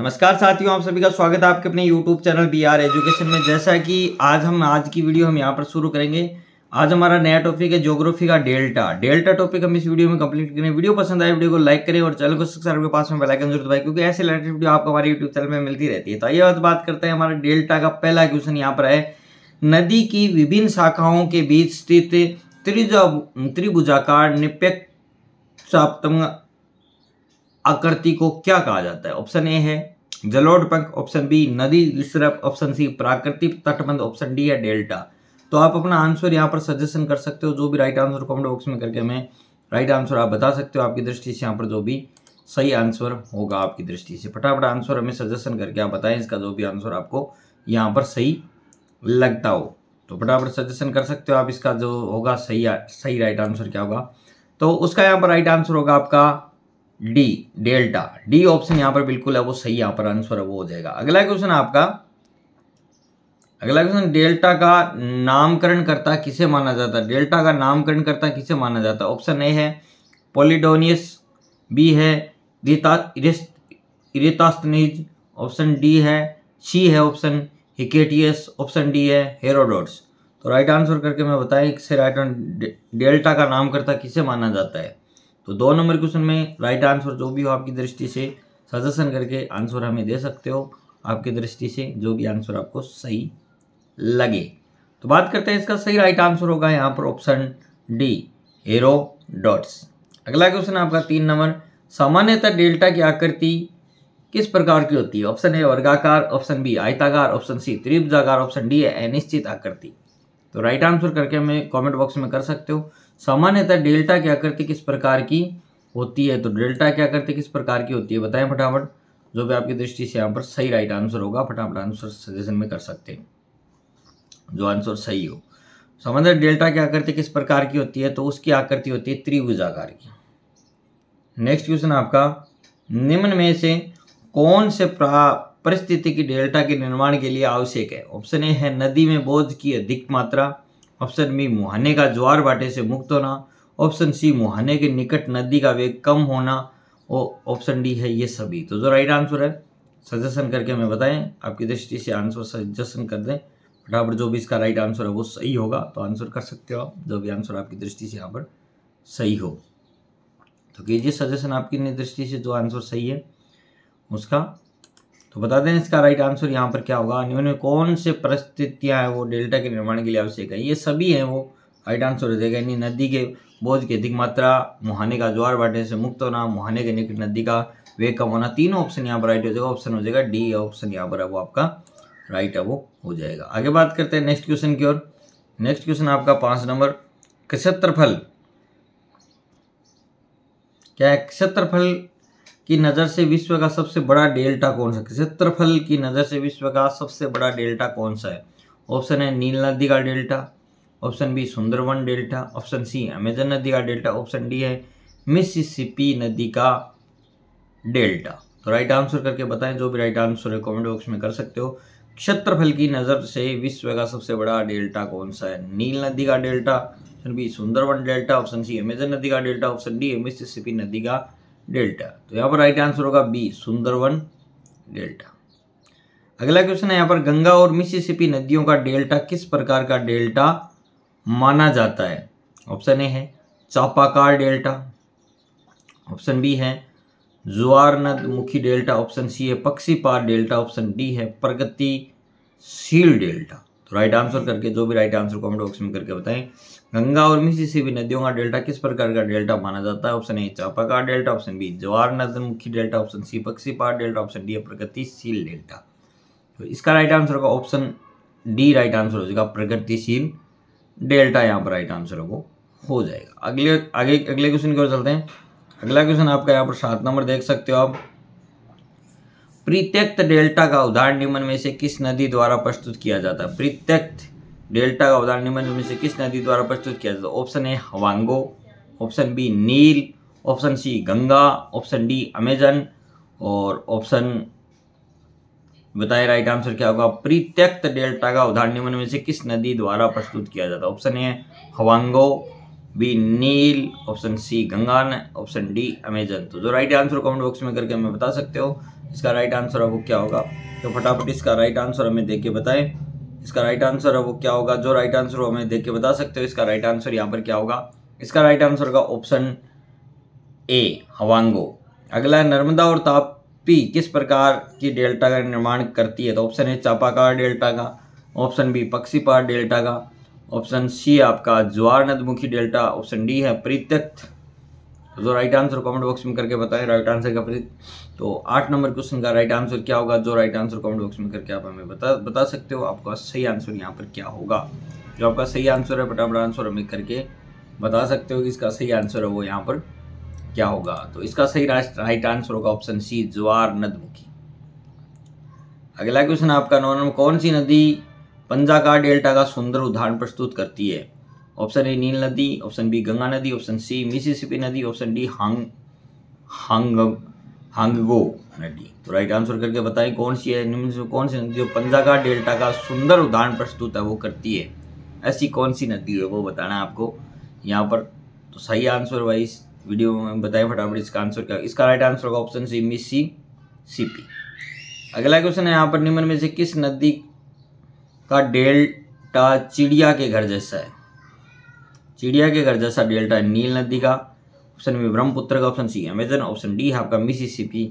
नमस्कार साथियों आप सभी का स्वागत है आपके अपने YouTube channel B R education में जैसा कि आज हम आज की वीडियो हम यहाँ पर शुरू करेंगे आज हमारा नया टॉपिक है ज्योग्राफी का डेल्टा डेल्टा टॉपिक हम इस वीडियो में कंप्लीट करेंगे वीडियो पसंद आए वीडियो को लाइक करें और चैनल को सब्सक्राइब के पास में बेलाइकन जरूर दबाएं क्योंकि ऐसे लेटेस्ट वीडियो आपको हमारे यूट्यूब चैनल में मिलती रहती है तो आइए बात करते हैं हमारे डेल्टा का पहला क्वेश्चन यहाँ पर है नदी की विभिन्न शाखाओं के बीच स्थित त्रिभुजाकार निपेक्ष आकृति को क्या कहा जाता है ऑप्शन ए है पंख ऑप्शन बी नदी ऑप्शन सी प्राकृतिक तटबंध ऑप्शन डी है डेल्टा तो आप अपना आंसर यहाँ पर सजेशन कर सकते हो जो भी राइट आंसर कमेंट बॉक्स में करके हमें राइट आंसर आप बता सकते हो आपकी दृष्टि से यहाँ पर जो भी सही आंसर होगा आपकी दृष्टि से फटाफट आंसर हमें सजेशन करके आप बताएं इसका जो भी आंसर आपको यहाँ पर सही लगता हो तो फटाफट सजेशन कर सकते हो आप इसका जो होगा सही सही राइट आंसर क्या होगा तो उसका यहाँ पर राइट आंसर होगा आपका डी डेल्टा डी ऑप्शन यहां पर बिल्कुल है वो सही यहां पर आंसर है वो हो जाएगा अगला क्वेश्चन आपका अगला क्वेश्चन डेल्टा का नामकरण करता किसे माना जाता है डेल्टा का नामकरण करता किसे माना जाता है ऑप्शन ए है पोलिडोनियस बी है इरेतास्तनीज ऑप्शन डी है सी है ऑप्शन हिकेटियस ऑप्शन डी है हेरोडोट्स तो राइट आंसर करके मैं बताएं इससे राइट डेल्टा का नाम करता किसे माना जाता है तो दो नंबर क्वेश्चन में राइट आंसर जो भी हो आपकी दृष्टि से सजेशन करके आंसर हमें दे सकते हो आपकी दृष्टि से जो भी आंसर आपको सही लगे तो बात करते हैं इसका सही राइट आंसर होगा यहाँ पर ऑप्शन डी एरो डॉट्स अगला क्वेश्चन आपका तीन नंबर सामान्यतः डेल्टा की आकृति किस प्रकार की होती है ऑप्शन ए वर्गाकार ऑप्शन बी आयताकार ऑप्शन सी त्रिभुजाकार ऑप्शन डी है अनिश्चित आकृति तो राइट आंसर करके हमें कमेंट बॉक्स में कर सकते हो सामान्यतः डेल्टा की आकृति किस प्रकार की होती है तो डेल्टा की आकृति किस प्रकार की होती है बताएं फटाफट जो भी आपकी दृष्टि से यहाँ पर सही राइट आंसर होगा फटाफट आंसर सजेशन में कर सकते हैं जो आंसर सही हो समंदर डेल्टा की आकृति किस प्रकार की होती है तो उसकी आकृति होती है आकार की नेक्स्ट क्वेश्चन आपका निम्न में से कौन से परिस्थिति की डेल्टा के निर्माण के लिए आवश्यक है ऑप्शन ए है नदी में बोझ की अधिक मात्रा ऑप्शन बी मुहाने का ज्वार बाटे से मुक्त होना ऑप्शन सी मुहाने के निकट नदी का वेग कम होना और ऑप्शन डी है ये सभी तो जो राइट आंसर है सजेशन करके हमें बताएं आपकी दृष्टि से आंसर सजेशन कर दें फटाफट जो भी इसका राइट आंसर है वो सही होगा तो आंसर कर सकते हो आप जो भी आंसर आपकी दृष्टि से यहाँ पर सही हो तो कीजिए सजेशन आपकी दृष्टि से जो आंसर सही है उसका तो बता दें इसका राइट आंसर यहाँ पर क्या होगा निम्न में कौन से परिस्थितियाँ हैं वो डेल्टा के निर्माण के लिए आवश्यक है ये सभी हैं वो राइट आंसर हो जाएगा यानी नदी के बोझ की अधिक मात्रा मुहाने का ज्वार बांटने से मुक्त होना मुहाने के निकट नदी का वेग कम होना तीनों ऑप्शन यहाँ पर राइट हो जाएगा ऑप्शन हो जाएगा डी ऑप्शन यहाँ पर है वो आपका राइट है वो हो जाएगा आगे बात करते हैं नेक्स्ट क्वेश्चन की ओर नेक्स्ट क्वेश्चन आपका पाँच नंबर क्षेत्रफल क्या है क्षेत्रफल की नज़र से विश्व का सबसे बड़ा डेल्टा कौन सा क्षेत्रफल की नज़र से विश्व का सबसे बड़ा डेल्टा कौन सा है ऑप्शन है नील नदी का delta option B Sundarban delta option C Amazon नदी का डेल्टा ऑप्शन डी है मिसिसिपी नदी का डेल्टा तो राइट आंसर करके बताएं जो भी राइट आंसर है कॉमेंट बॉक्स में कर सकते हो क्षेत्रफल की नज़र से विश्व का सबसे बड़ा डेल्टा कौन सा है नील नदी का delta option B Sundarban delta option C Amazon नदी का डेल्टा ऑप्शन डी मिसिसिपी नदी का डेल्टा तो यहाँ पर राइट आंसर होगा बी सुंदरवन डेल्टा अगला क्वेश्चन है यहाँ पर गंगा और मिसिसिपी नदियों का डेल्टा किस प्रकार का डेल्टा माना जाता है ऑप्शन ए है चापाकार डेल्टा ऑप्शन बी है जुआर नदमुखी डेल्टा ऑप्शन सी है पक्षीपार डेल्टा ऑप्शन डी है प्रगतिशील डेल्टा तो राइट आंसर करके जो भी राइट आंसर कमेंट बॉक्स में करके बताएं गंगा और मिसिसिपी नदियों का डेल्टा किस प्रकार का डेल्टा माना जाता है ऑप्शन ए चापाकार डेल्टा ऑप्शन बी जवाहर नदमुखी डेल्टा ऑप्शन सी पार डेल्टा ऑप्शन डी प्रगतिशील डेल्टा तो इसका राइट आंसर होगा ऑप्शन डी राइट आंसर हो जाएगा प्रगतिशील डेल्टा यहाँ पर राइट आंसर होगा हो जाएगा अगले आगे अगले क्वेश्चन की ओर चलते हैं अगला क्वेश्चन आपका यहाँ पर सात नंबर देख सकते हो आप प्रत्यक्त डेल्टा का उदाहरण निम्न में से किस नदी द्वारा प्रस्तुत किया जाता है प्रत्यक्त डेल्टा का उदाहरण निम्न में से किस नदी द्वारा प्रस्तुत किया जाता है option A Hwangho option B Nile option C Ganga option D Amazon और ऑप्शन बताए राइट आंसर क्या होगा प्रत्यक्त डेल्टा का उदाहरण निम्न में से किस नदी द्वारा प्रस्तुत किया जाता है option A Hwangho B Nile option C Ganga option D Amazon तो जो राइट आंसर कमेंट बॉक्स में करके हमें बता सकते हो इसका राइट आंसर है वो क्या होगा तो फटाफट इसका राइट आंसर हमें देख के बताएं इसका राइट आंसर है वो क्या होगा जो राइट आंसर हो हमें देख के बता सकते हो इसका राइट आंसर यहाँ पर क्या होगा इसका राइट आंसर होगा ऑप्शन ए हवांगो अगला है नर्मदा और तापी किस प्रकार की डेल्टा का निर्माण करती है तो ऑप्शन ए चापाकार डेल्टा का ऑप्शन बी पक्षीपार डेल्टा का ऑप्शन सी आपका ज्वार नदमुखी डेल्टा ऑप्शन डी है परित्यक्त जो राइट आंसर कमेंट बॉक्स में करके बताएं राइट आंसर का प्रीत तो आठ नंबर क्वेश्चन का राइट आंसर क्या होगा जो राइट आंसर कमेंट बॉक्स में करके आप हमें बता बता सकते हो आपका सही आंसर यहाँ पर क्या होगा जो आपका सही आंसर है फटाफट आंसर हमें करके बता सकते हो कि इसका सही आंसर है वो यहाँ पर क्या होगा तो इसका सही राइट आंसर होगा ऑप्शन सी ज्वार नदमुखी अगला क्वेश्चन आपका नौ नंबर कौन सी नदी पंजा का डेल्टा का सुंदर उदाहरण प्रस्तुत करती है ऑप्शन ए नील नदी ऑप्शन बी गंगा नदी ऑप्शन सी मिसिसिपी नदी option D Hwang Hwang Hwangho नदी तो राइट आंसर करके बताएं कौन सी है निम्न से कौन सी नदी जो पंजा का डेल्टा का सुंदर उदाहरण प्रस्तुत है वो करती है ऐसी कौन सी नदी है वो बताना है आपको यहाँ पर तो सही आंसर वाइज वीडियो में बताएं फटाफट इसका आंसर क्या इसका राइट आंसर होगा ऑप्शन सी मिसी सी अगला क्वेश्चन है यहाँ पर निम्न में से किस नदी का डेल्टा चिड़िया के घर जैसा है चिड़िया के घर जैसा डेल्टा है नील नदी का ऑप्शन बी ब्रह्मपुत्र का option C Amazon option D है आपका मिसिसिपी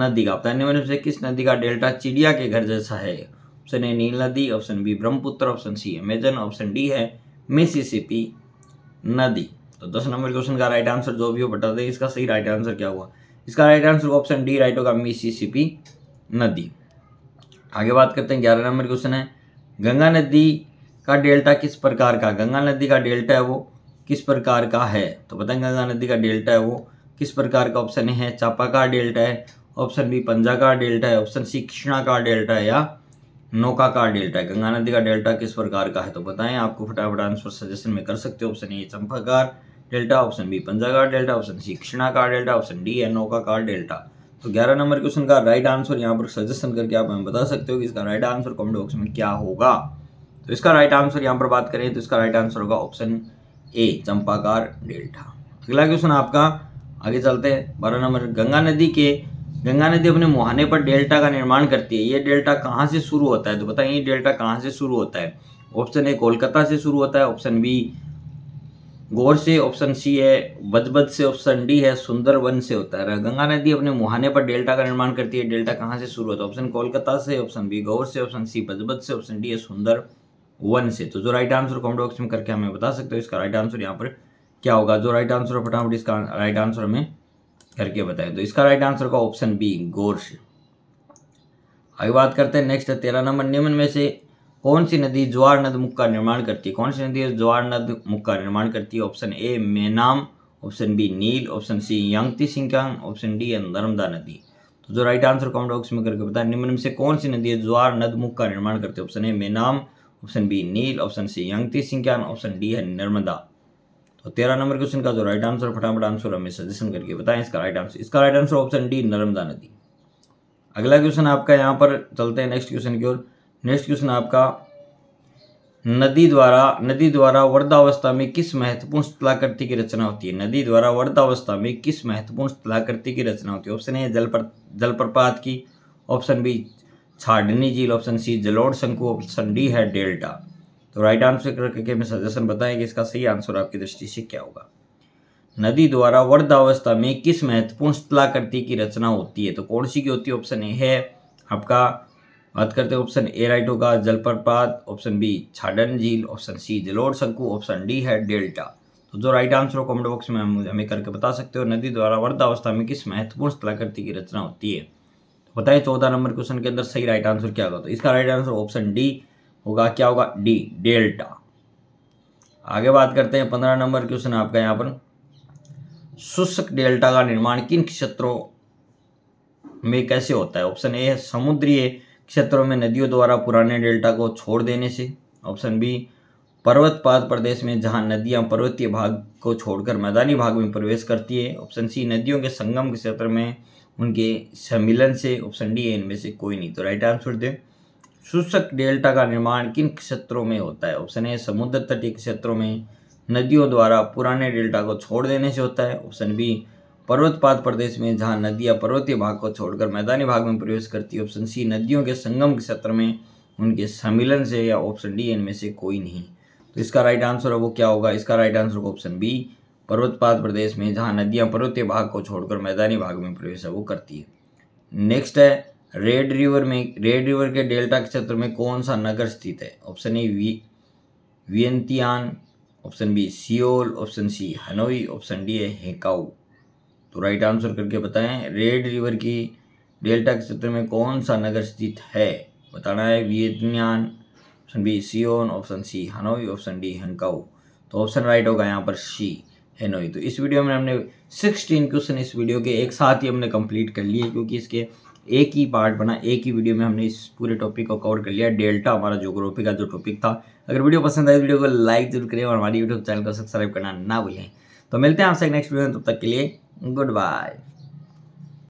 नदी का बताने मैंने से किस नदी का डेल्टा चिड़िया के घर जैसा है ऑप्शन ए नील नदी option B Brahmaputra option C Amazon option D है मिसिसिपी नदी तो दस नंबर क्वेश्चन का राइट आंसर जो भी हो बता दें इसका सही राइट आंसर क्या हुआ इसका right answer option D right होगा मिसिसिपी नदी आगे बात करते हैं ग्यारह नंबर क्वेश्चन है गंगा नदी का डेल्टा किस प्रकार का गंगा नदी का डेल्टा है वो किस प्रकार का है तो बताएं गंगा नदी का डेल्टा है वो किस प्रकार का ऑप्शन है चापा का डेल्टा है ऑप्शन बी पंजा का डेल्टा है ऑप्शन सी कृष्णा का डेल्टा है या नौका का डेल्टा है गंगा नदी का डेल्टा किस प्रकार का है तो बताएं आपको फटाफट आंसर सजेशन में कर सकते हो ऑप्शन ए का डेल्टा ऑप्शन बी पंजा का डेल्टा ऑप्शन सी कृष्णा का डेल्टा ऑप्शन डी है नौका का डेल्टा तो ग्यारह नंबर क्वेश्चन का राइट आंसर यहाँ पर सजेशन करके आप हमें बता सकते हो कि इसका राइट आंसर कॉमेंट बॉक्स में क्या होगा तो इसका राइट आंसर यहाँ पर बात करें तो इसका राइट आंसर होगा ऑप्शन ए चंपाकार डेल्टा अगला क्वेश्चन आपका आगे चलते हैं बारह नंबर गंगा नदी के गंगा नदी अपने मुहाने पर डेल्टा का निर्माण करती है ये डेल्टा कहाँ से शुरू होता है तो बताइए ये डेल्टा कहाँ से शुरू होता है ऑप्शन ए कोलकाता से शुरू होता है ऑप्शन बी गौर से ऑप्शन सी है बजबज से ऑप्शन डी है सुंदरवन से होता है गंगा नदी अपने मुहाने पर डेल्टा का निर्माण करती है डेल्टा कहाँ से शुरू होता है ऑप्शन कोलकाता से ऑप्शन बी गौर से ऑप्शन सी बजबज से ऑप्शन डी है सुंदर वन से तो जो राइट आंसर कॉमेंट बॉक्स में करके हमें बता सकते हो इसका राइट आंसर यहाँ पर क्या होगा जो राइट आंसर फटाफट इसका राइट आंसर हमें करके बताए तो इसका राइट आंसर होगा ऑप्शन बी गोर्स आगे बात करते हैं नेक्स्ट तेरह नंबर निम्न में से कौन सी नदी ज्वार नद मुख का निर्माण करती है कौन सी नदी ज्वार नद मुख का निर्माण करती है option A Menam option B Nile option C Yangtze Kiang option D है नर्मदा नदी तो जो राइट आंसर कॉमेंट बॉक्स में करके बताया निम्न में से कौन सी नदी है ज्वार नद मुख का निर्माण करती है option A Menam option B Nile option C Yangtze सिंह ऑप्शन डी है नर्मदा तो तेरह नंबर क्वेश्चन का जो राइट आंसर फटाफट आंसर हमें सजेशन करके बताएं इसका राइट आंसर इसका right answer option D Narmada नदी अगला क्वेश्चन आपका यहाँ पर चलते हैं नेक्स्ट क्वेश्चन की ओर नेक्स्ट क्वेश्चन आपका नदी द्वारा नदी द्वारा वर्धावस्था में किस महत्वपूर्ण स्थलाकृति की रचना होती है नदी द्वारा वर्धावस्था में किस महत्वपूर्ण स्थलाकृति की रचना होती है ऑप्शन ए जल पर जलप्रपात की ऑप्शन बी छाडनी झील ऑप्शन सी जलोड़ शंकु ऑप्शन डी है डेल्टा तो राइट आंसर करके हमें सजेशन बताएं कि इसका सही आंसर आपकी दृष्टि से क्या होगा नदी द्वारा वर्धावस्था में किस महत्वपूर्ण स्थलाकृति की रचना होती है तो कौन सी की होती है ऑप्शन ए है आपका बात करते हैं ऑप्शन ए राइट होगा जलप्रपात ऑप्शन बी छाडन झील ऑप्शन सी जलोड़ शंकु ऑप्शन डी है डेल्टा तो जो राइट आंसर हो कमेंट बॉक्स में हमें करके बता सकते हो नदी द्वारा वर्धावस्था में किस महत्वपूर्ण स्थलाकृति की रचना होती है बताइए चौदह नंबर क्वेश्चन के अंदर सही राइट आंसर क्या होगा तो इसका राइट आंसर ऑप्शन डी होगा क्या होगा डी डेल्टा आगे बात करते हैं पंद्रह नंबर क्वेश्चन आपका यहाँ पर शुष्क डेल्टा का निर्माण किन क्षेत्रों में कैसे होता है ऑप्शन ए है समुद्रीय क्षेत्रों में नदियों द्वारा पुराने डेल्टा को छोड़ देने से ऑप्शन बी पर्वतपात प्रदेश में जहां नदियां पर्वतीय भाग को छोड़कर मैदानी भाग में प्रवेश करती है ऑप्शन सी नदियों के संगम क्षेत्र में उनके सम्मिलन से ऑप्शन डी है इनमें से कोई नहीं तो राइट आंसर दें शुष्क डेल्टा का निर्माण किन क्षेत्रों में होता है ऑप्शन ए समुद्र तटीय क्षेत्रों में नदियों द्वारा पुराने डेल्टा को छोड़ देने से होता है ऑप्शन बी पर्वतपात प्रदेश में जहाँ नदियाँ पर्वतीय भाग को छोड़कर मैदानी भाग में प्रवेश करती है ऑप्शन सी नदियों के संगम क्षेत्र में उनके सम्मिलन से या ऑप्शन डी इनमें से कोई नहीं तो इसका राइट आंसर है वो क्या होगा इसका राइट आंसर होगा ऑप्शन बी पर्वतपात प्रदेश में जहाँ नदियाँ पर्वतीय भाग को छोड़कर मैदानी भाग में प्रवेश वो करती है नेक्स्ट है रेड रिवर में रेड रिवर के डेल्टा क्षेत्र में कौन सा नगर स्थित है option A V Vientiane option B Seoul option C Hanoi option D है हेकाऊ तो राइट आंसर करके बताएं रेड रिवर की डेल्टा क्षेत्र में कौन सा नगर स्थित है बताना है Vientiane option B Seoul option C Hanoi option D Hankou तो ऑप्शन राइट होगा यहाँ पर सी है हेनोई तो इस वीडियो में हमने सिक्सटीन क्वेश्चन इस वीडियो के एक साथ ही हमने कंप्लीट कर लिए क्योंकि इसके एक ही पार्ट बना एक ही वीडियो में हमने इस पूरे टॉपिक को कवर कर लिया डेल्टा हमारा जोग्राफी का जो टॉपिक था अगर वीडियो पसंद आए तो वीडियो को लाइक जरूर करें और हमारे यूट्यूब चैनल को सब्सक्राइब करना ना भूलें तो मिलते हैं आपसे नेक्स्ट वीडियो में तब तक के लिए गुड बाय